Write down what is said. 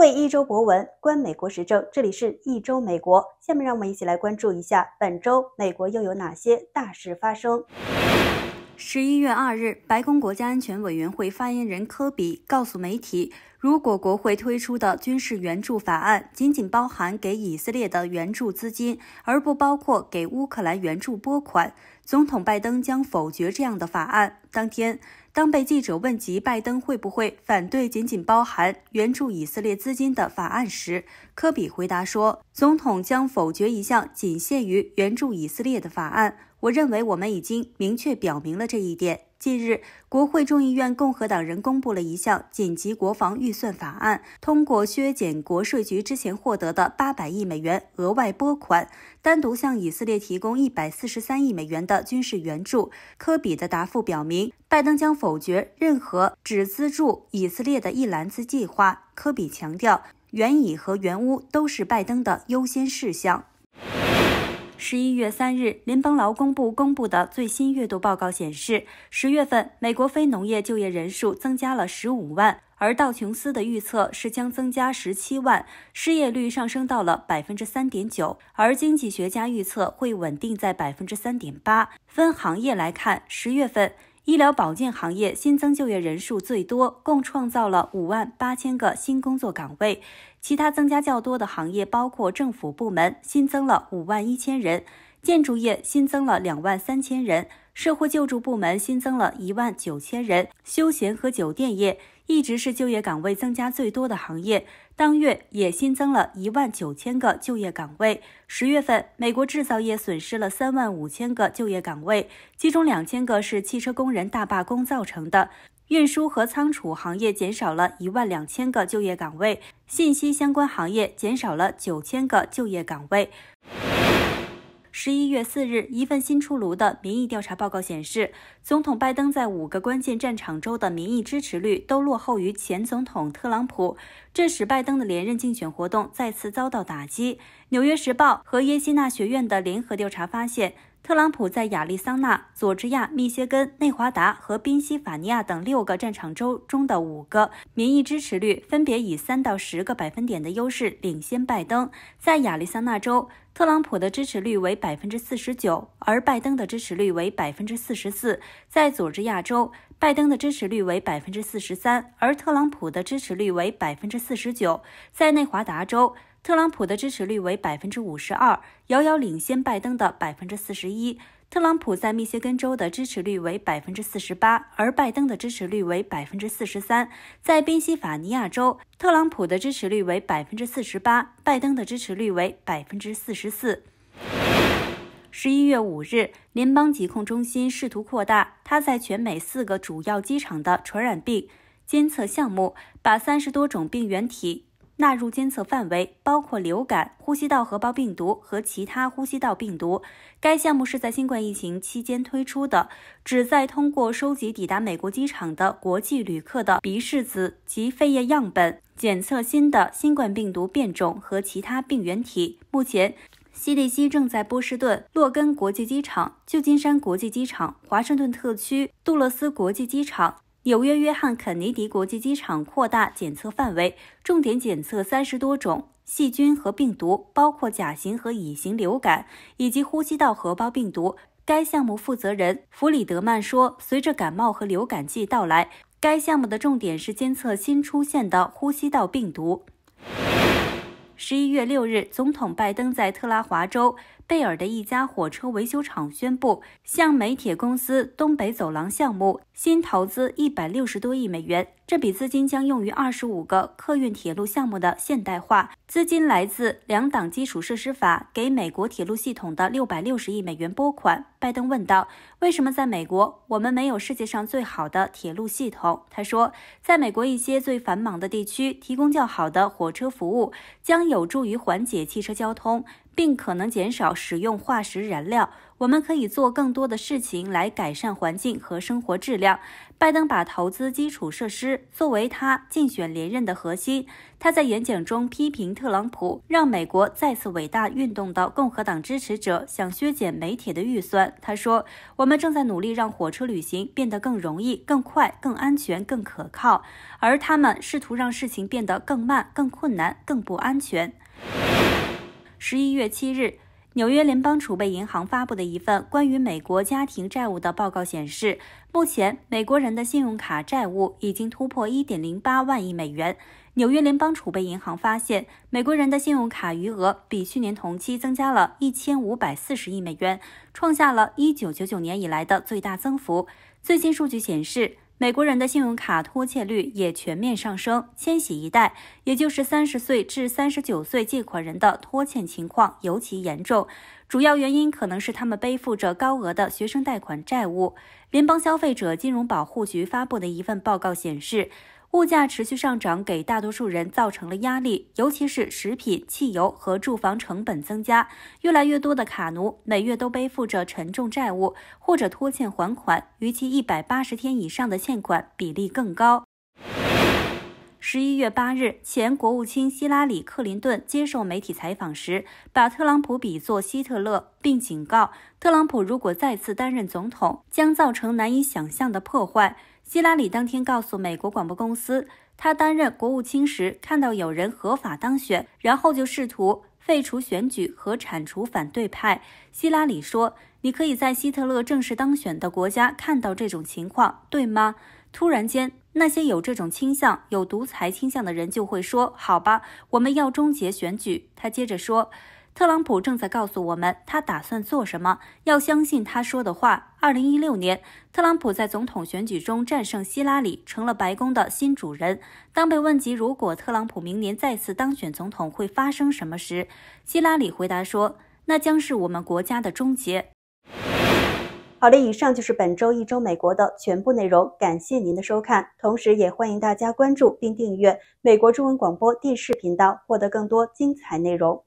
会一周博文，观美国时政，这里是《一周美国》。下面让我们一起来关注一下本周美国又有哪些大事发生。十一月二日，白宫国家安全委员会发言人科比告诉媒体，如果国会推出的军事援助法案仅仅包含给以色列的援助资金，而不包括给乌克兰援助拨款。总统拜登将否决这样的法案。当天，当被记者问及拜登会不会反对仅仅包含援助以色列资金的法案时，科比回答说：“总统将否决一项仅限于援助以色列的法案。我认为我们已经明确表明了这一点。”近日，国会众议院共和党人公布了一项紧急国防预算法案，通过削减国税局之前获得的八百亿美元额外拨款，单独向以色列提供一百四十三亿美元的军事援助。科比的答复表明，拜登将否决任何只资助以色列的一篮子计划。科比强调，援以和援乌都是拜登的优先事项。十一月三日，联邦劳工部公布的最新月度报告显示，十月份美国非农业就业人数增加了十五万，而道琼斯的预测是将增加十七万，失业率上升到了百分之三点九，而经济学家预测会稳定在百分之三点八。分行业来看，十月份。医疗保健行业新增就业人数最多，共创造了五万八千个新工作岗位。其他增加较多的行业包括政府部门新增了五万一千人，建筑业新增了两万三千人，社会救助部门新增了一万九千人，休闲和酒店业。一直是就业岗位增加最多的行业，当月也新增了一万九千个就业岗位。十月份，美国制造业损失了三万五千个就业岗位，其中两千个是汽车工人大罢工造成的。运输和仓储行业减少了一万两千个就业岗位，信息相关行业减少了九千个就业岗位。十一月四日，一份新出炉的民意调查报告显示，总统拜登在五个关键战场州的民意支持率都落后于前总统特朗普，这使拜登的连任竞选活动再次遭到打击。《纽约时报》和耶西纳学院的联合调查发现。特朗普在亚利桑那、佐治亚、密歇根、内华达和宾夕法尼亚等六个战场州中的五个民意支持率，分别以三到十个百分点的优势领先拜登。在亚利桑那州，特朗普的支持率为百分之四十九，而拜登的支持率为百分之四十四。在佐治亚州，拜登的支持率为百分之四十三，而特朗普的支持率为百分之四十九。在内华达州，特朗普的支持率为百分之五十二，遥遥领先拜登的百分之四十一。特朗普在密歇根州的支持率为百分之四十八，而拜登的支持率为百分之四十三。在宾夕法尼亚州，特朗普的支持率为百分之四十八，拜登的支持率为百分之四十四。十一月五日，联邦疾控中心试图扩大他在全美四个主要机场的传染病监测项目，把三十多种病原体。纳入监测范围包括流感、呼吸道合胞病毒和其他呼吸道病毒。该项目是在新冠疫情期间推出的，旨在通过收集抵达美国机场的国际旅客的鼻拭子及肺液样本，检测新的新冠病毒变种和其他病原体。目前，西利西正在波士顿、洛根国际机场、旧金山国际机场、华盛顿特区、杜勒斯国际机场。纽约约翰·肯尼迪国际机场扩大检测范围，重点检测三十多种细菌和病毒，包括甲型和乙型流感以及呼吸道合胞病毒。该项目负责人弗里德曼说：“随着感冒和流感季到来，该项目的重点是监测新出现的呼吸道病毒。”十一月六日，总统拜登在特拉华州。贝尔的一家火车维修厂宣布，向美铁公司东北走廊项目新投资一百六十多亿美元。这笔资金将用于二十五个客运铁路项目的现代化。资金来自两党基础设施法给美国铁路系统的六百六十亿美元拨款。拜登问道：“为什么在美国我们没有世界上最好的铁路系统？”他说：“在美国一些最繁忙的地区提供较好的火车服务，将有助于缓解汽车交通。”并可能减少使用化石燃料。我们可以做更多的事情来改善环境和生活质量。拜登把投资基础设施作为他竞选连任的核心。他在演讲中批评特朗普让美国再次伟大运动的共和党支持者想削减煤铁的预算。他说：“我们正在努力让火车旅行变得更容易、更快、更安全、更可靠，而他们试图让事情变得更慢、更困难、更不安全。”十一月七日，纽约联邦储备银行发布的一份关于美国家庭债务的报告显示，目前美国人的信用卡债务已经突破一点零八万亿美元。纽约联邦储备银行发现，美国人的信用卡余额比去年同期增加了一千五百四十亿美元，创下了一九九九年以来的最大增幅。最新数据显示。美国人的信用卡拖欠率也全面上升，千禧一代，也就是三十岁至三十九岁借款人的拖欠情况尤其严重，主要原因可能是他们背负着高额的学生贷款债务。联邦消费者金融保护局发布的一份报告显示。物价持续上涨，给大多数人造成了压力，尤其是食品、汽油和住房成本增加。越来越多的卡奴每月都背负着沉重债务，或者拖欠还款，逾期一百八十天以上的欠款比例更高。十一月八日，前国务卿希拉里·克林顿接受媒体采访时，把特朗普比作希特勒，并警告特朗普如果再次担任总统，将造成难以想象的破坏。希拉里当天告诉美国广播公司，他担任国务卿时看到有人合法当选，然后就试图废除选举和铲除反对派。希拉里说：“你可以在希特勒正式当选的国家看到这种情况，对吗？”突然间。那些有这种倾向、有独裁倾向的人就会说：“好吧，我们要终结选举。”他接着说：“特朗普正在告诉我们他打算做什么，要相信他说的话。”二零一六年，特朗普在总统选举中战胜希拉里，成了白宫的新主人。当被问及如果特朗普明年再次当选总统会发生什么时，希拉里回答说：“那将是我们国家的终结。”好了，以上就是本周一周美国的全部内容。感谢您的收看，同时也欢迎大家关注并订阅美国中文广播电视频道，获得更多精彩内容。